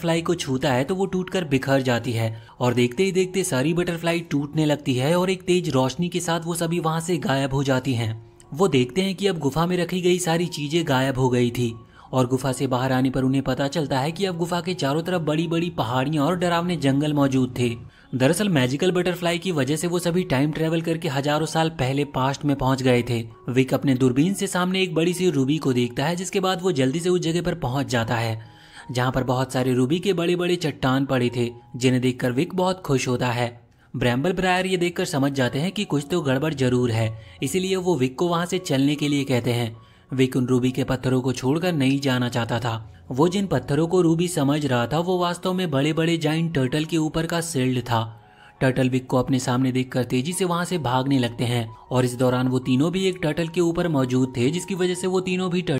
fly को छूता है तो वो टूटकर बिखर जाती है और देखते ही देखते सारी बटरफ्लाई टूटने लगती है और एक तेज रोशनी के साथ वो सभी वहां से गायब हो जाती हैं वो देखते हैं कि अब गुफा में रखी गई सारी चीजें गायब हो गई थी और गुफा से बाहर आने पर उन्हें पता चलता है कि अब गुफा के चारों तरफ बड़ी बड़ी पहाड़ियां और डरावने जंगल मौजूद थे दरअसल मैजिकल बटरफ्लाई की वजह से वो सभी टाइम ट्रेवल करके हजारों साल पहले पास्ट में पहुंच गए थे विक अपने दूरबीन से सामने एक बड़ी सी रूबी को देखता है जिसके बाद वो जल्दी से उस जगह पर पहुंच जाता है जहाँ पर बहुत सारे रूबी के बड़े बड़े चट्टान पड़े थे जिन्हें देखकर विक बहुत खुश होता है ब्रैम्बल ब्रायर ये देखकर समझ जाते हैं कि कुछ तो गड़बड़ जरूर है इसीलिए वो विक को वहाँ से चलने के लिए कहते हैं विक उन रूबी के पत्थरों को छोड़कर नहीं जाना चाहता था वो जिन पत्थरों को रूबी समझ रहा था वो वास्तव में बड़े बड़े जाइंट टर्टल के ऊपर का सेल्ड था टर्टल विक को अपने सामने देखकर तेजी से वहां से भागने लगते हैं और इस दौरान वो तीनों भी एक टर्टल के ऊपर मौजूद थे जिसकी वजह से वो तीनों भी